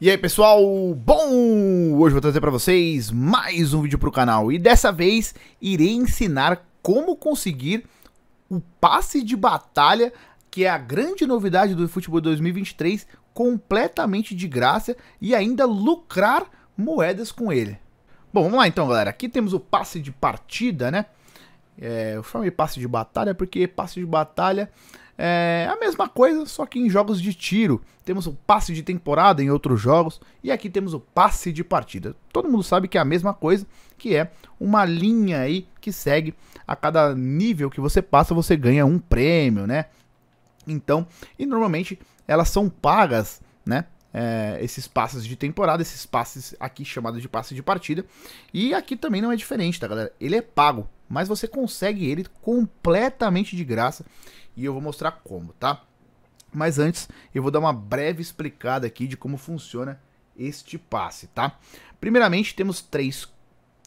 E aí pessoal, bom! Hoje vou trazer para vocês mais um vídeo para o canal e dessa vez irei ensinar como conseguir o passe de batalha, que é a grande novidade do futebol 2023, completamente de graça e ainda lucrar moedas com ele. Bom, vamos lá então galera, aqui temos o passe de partida, né? É, eu chamo de passe de batalha porque passe de batalha é a mesma coisa, só que em jogos de tiro. Temos o passe de temporada em outros jogos e aqui temos o passe de partida. Todo mundo sabe que é a mesma coisa, que é uma linha aí que segue a cada nível que você passa, você ganha um prêmio, né? Então, e normalmente elas são pagas, né, é, esses passes de temporada, esses passes aqui chamados de passes de partida. E aqui também não é diferente, tá, galera? Ele é pago, mas você consegue ele completamente de graça. E eu vou mostrar como, tá? Mas antes, eu vou dar uma breve explicada aqui de como funciona este passe, tá? Primeiramente, temos três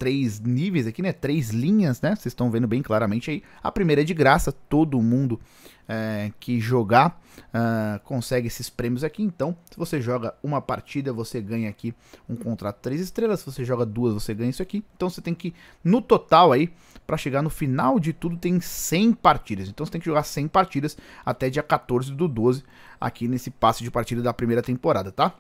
três níveis aqui, né? Três linhas, né? Vocês estão vendo bem claramente aí. A primeira é de graça, todo mundo é, que jogar uh, consegue esses prêmios aqui. Então, se você joga uma partida, você ganha aqui um contrato três estrelas. Se você joga duas, você ganha isso aqui. Então, você tem que, no total aí, para chegar no final de tudo, tem 100 partidas. Então, você tem que jogar 100 partidas até dia 14 do 12 aqui nesse passe de partida da primeira temporada, tá?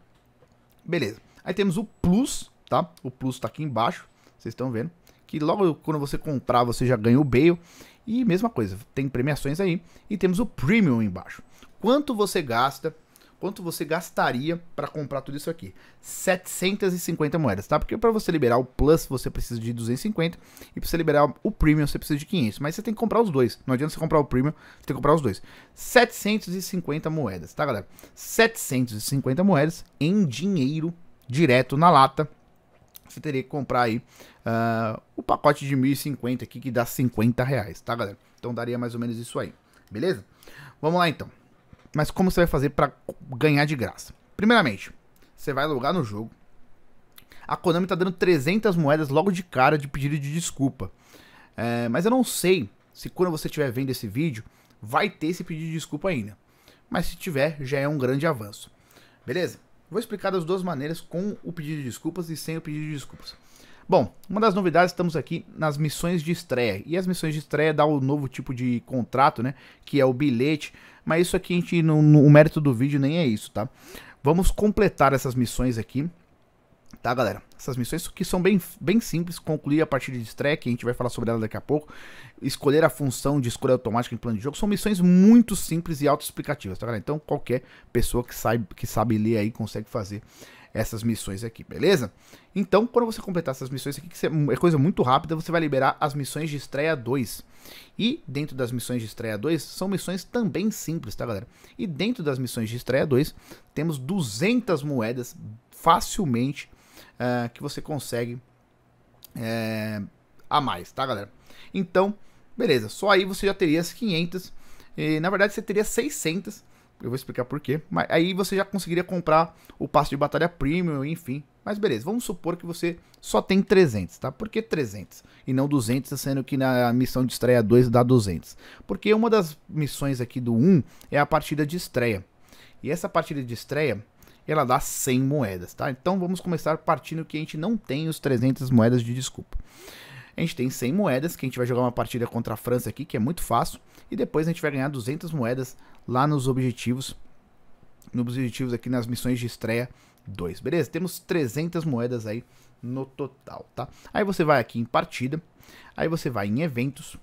Beleza. Aí temos o Plus, tá? O Plus tá aqui embaixo. Vocês estão vendo? Que logo quando você comprar, você já ganha o Bale. E mesma coisa, tem premiações aí. E temos o Premium embaixo. Quanto você gasta? Quanto você gastaria para comprar tudo isso aqui? 750 moedas, tá? Porque para você liberar o Plus, você precisa de 250. E para você liberar o Premium, você precisa de 500. Mas você tem que comprar os dois. Não adianta você comprar o Premium, você tem que comprar os dois. 750 moedas, tá, galera? 750 moedas em dinheiro direto na lata você teria que comprar aí uh, o pacote de 1050 aqui, que dá 50 reais, tá, galera? Então daria mais ou menos isso aí, beleza? Vamos lá então. Mas como você vai fazer para ganhar de graça? Primeiramente, você vai logar no jogo. A Konami tá dando 300 moedas logo de cara de pedido de desculpa. É, mas eu não sei se quando você estiver vendo esse vídeo, vai ter esse pedido de desculpa ainda. Mas se tiver, já é um grande avanço. Beleza? Vou explicar das duas maneiras, com o pedido de desculpas e sem o pedido de desculpas. Bom, uma das novidades, estamos aqui nas missões de estreia. E as missões de estreia dá o um novo tipo de contrato, né? Que é o bilhete. Mas isso aqui, a gente, no, no, mérito do vídeo nem é isso, tá? Vamos completar essas missões aqui. Tá, galera? Essas missões que são bem, bem simples, concluir a partir de track, a gente vai falar sobre ela daqui a pouco. Escolher a função de escolha automática em plano de jogo, são missões muito simples e autoexplicativas, tá, galera? Então qualquer pessoa que sabe, que sabe ler aí consegue fazer essas missões aqui, beleza? Então, quando você completar essas missões aqui, que é coisa muito rápida, você vai liberar as missões de estreia 2. E dentro das missões de estreia 2, são missões também simples, tá galera? E dentro das missões de estreia 2, temos 200 moedas facilmente é, que você consegue é, a mais, tá, galera? Então, beleza, só aí você já teria as 500, e, na verdade você teria 600, eu vou explicar por quê, mas aí você já conseguiria comprar o passe de batalha premium, enfim, mas beleza, vamos supor que você só tem 300, tá? Por que 300 e não 200, sendo que na missão de estreia 2 dá 200? Porque uma das missões aqui do 1 é a partida de estreia. E essa partida de estreia, ela dá 100 moedas, tá? Então vamos começar partindo que a gente não tem os 300 moedas de desculpa. A gente tem 100 moedas, que a gente vai jogar uma partida contra a França aqui, que é muito fácil, e depois a gente vai ganhar 200 moedas lá nos objetivos, nos objetivos aqui nas missões de estreia 2, beleza? Temos 300 moedas aí no total, tá? Aí você vai aqui em partida, aí você vai em eventos,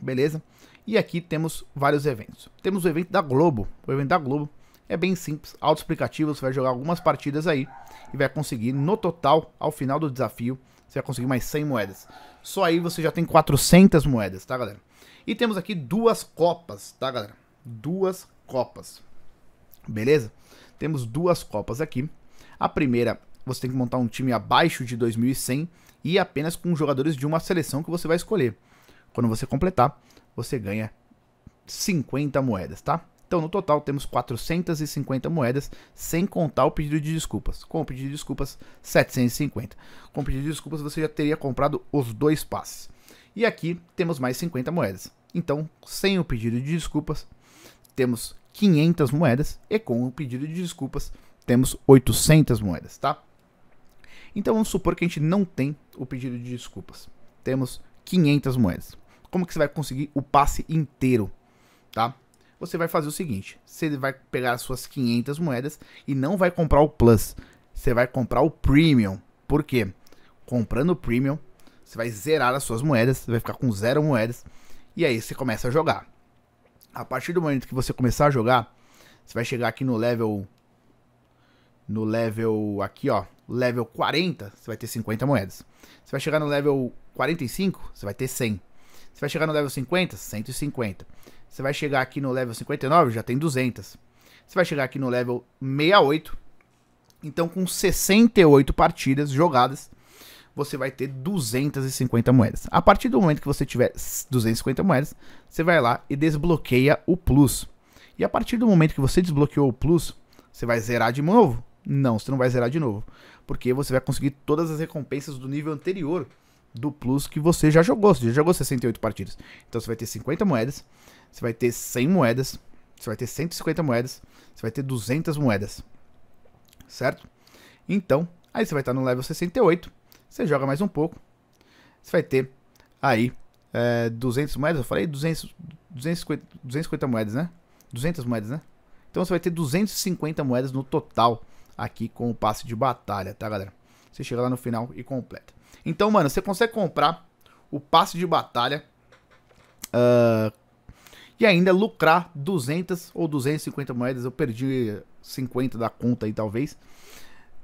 beleza? E aqui temos vários eventos. Temos o evento da Globo, o evento da Globo, é bem simples, autoexplicativo, você vai jogar algumas partidas aí e vai conseguir, no total, ao final do desafio, você vai conseguir mais 100 moedas. Só aí você já tem 400 moedas, tá galera? E temos aqui duas copas, tá galera? Duas copas, beleza? Temos duas copas aqui. A primeira, você tem que montar um time abaixo de 2100 e apenas com jogadores de uma seleção que você vai escolher. Quando você completar, você ganha 50 moedas, tá? Então, no total, temos 450 moedas, sem contar o pedido de desculpas. Com o pedido de desculpas, 750. Com o pedido de desculpas, você já teria comprado os dois passes. E aqui temos mais 50 moedas. Então, sem o pedido de desculpas, temos 500 moedas. E com o pedido de desculpas, temos 800 moedas, tá? Então, vamos supor que a gente não tem o pedido de desculpas. Temos 500 moedas. Como que você vai conseguir o passe inteiro, tá? você vai fazer o seguinte: você vai pegar as suas 500 moedas e não vai comprar o Plus, você vai comprar o Premium. Por quê? Comprando o Premium, você vai zerar as suas moedas, você vai ficar com zero moedas e aí você começa a jogar. A partir do momento que você começar a jogar, você vai chegar aqui no level no level aqui, ó, level 40, você vai ter 50 moedas. Você vai chegar no level 45, você vai ter 100. Você vai chegar no level 50? 150. Você vai chegar aqui no level 59? Já tem 200. Você vai chegar aqui no level 68. Então, com 68 partidas jogadas, você vai ter 250 moedas. A partir do momento que você tiver 250 moedas, você vai lá e desbloqueia o Plus. E a partir do momento que você desbloqueou o Plus, você vai zerar de novo? Não, você não vai zerar de novo. Porque você vai conseguir todas as recompensas do nível anterior do Plus que você já jogou. Você já jogou 68 partidas. Então você vai ter 50 moedas, você vai ter 100 moedas, você vai ter 150 moedas, você vai ter 200 moedas. Certo? Então, aí você vai estar no level 68, você joga mais um pouco, você vai ter aí é, eh, 200 moedas, eu falei 200, 250, 250 moedas, né? 200 moedas, né? Então você vai ter 250 moedas no total aqui com o passe de batalha, tá galera? Você chega lá no final e completa. Então, mano, você consegue comprar o passe de batalha uh, e ainda lucrar 200 ou 250 moedas. Eu perdi 50 da conta aí, talvez.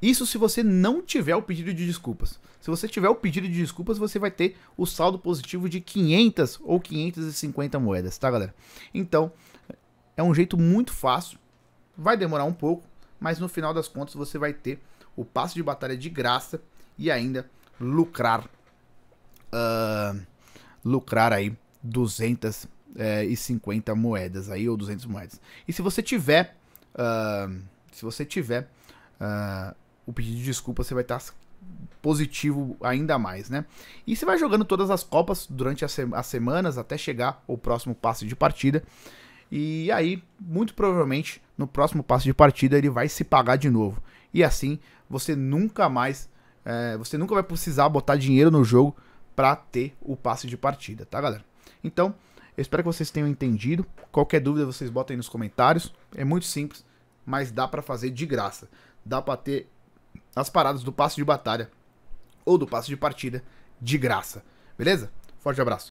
Isso se você não tiver o pedido de desculpas. Se você tiver o pedido de desculpas, você vai ter o saldo positivo de 500 ou 550 moedas, tá, galera? Então, é um jeito muito fácil. Vai demorar um pouco, mas no final das contas você vai ter o passe de batalha de graça e ainda lucrar uh, lucrar aí 250 eh, moedas aí ou 200 moedas. E se você tiver uh, se você tiver uh, o pedido de desculpa, você vai estar positivo ainda mais, né? E você vai jogando todas as copas durante as, as semanas até chegar o próximo passe de partida. E aí, muito provavelmente, no próximo passo de partida ele vai se pagar de novo. E assim, você nunca mais é, você nunca vai precisar botar dinheiro no jogo para ter o passe de partida, tá, galera? Então, eu espero que vocês tenham entendido. Qualquer dúvida vocês botem nos comentários. É muito simples, mas dá para fazer de graça. Dá para ter as paradas do passe de batalha ou do passe de partida de graça. Beleza? Forte abraço.